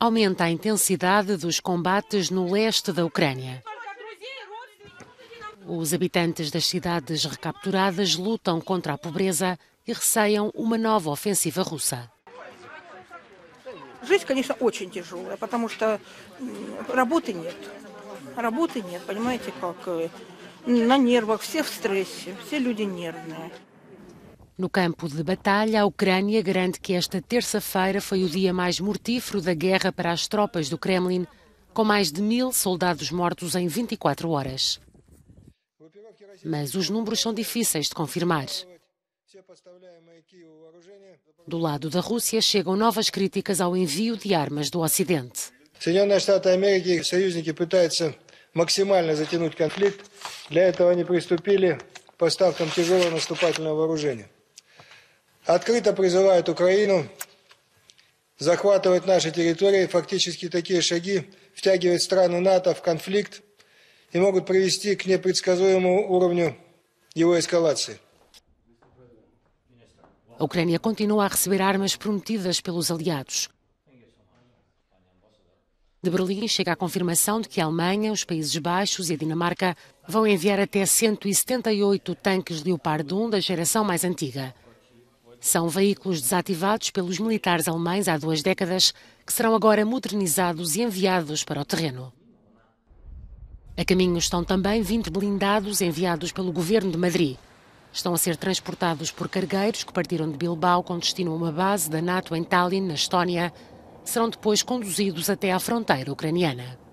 aumenta a intensidade dos combates no leste da Ucrânia. Os habitantes das cidades recapturadas lutam contra a pobreza e receiam uma nova ofensiva russa. é конечно, очень тяжелая, потому что работы нет. Работы нет, понимаете, как э, на нервах, все в стрессе, все люди нервные. No campo de batalha, a Ucrânia garante que esta terça-feira foi o dia mais mortífero da guerra para as tropas do Kremlin, com mais de mil soldados mortos em 24 horas. Mas os números são difíceis de confirmar. Do lado da Rússia, chegam novas críticas ao envio de armas do Ocidente. Соединенные Штаты Америки и союзники пытаются максимально затянуть конфликт. Для этого они приступили к поставкам тяжелого наступательного вооружения открыто призывают Украину захватывать наши территории, фактически такие шаги втягивают страны НАТО в конфликт и могут привести к непредсказуемому уровню его эскалации. A Ucrânia continua a receber armas prometidas pelos aliados. De Berlim chega a confirmação de que a Alemanha, os Países Baixos e a Dinamarca vão enviar até 178 tanques Leopard 1 da geração mais antiga. São veículos desativados pelos militares alemães há duas décadas que serão agora modernizados e enviados para o terreno. A caminho estão também 20 blindados enviados pelo governo de Madrid. Estão a ser transportados por cargueiros que partiram de Bilbao com destino a uma base da NATO em Tallinn, na Estónia. Serão depois conduzidos até à fronteira ucraniana.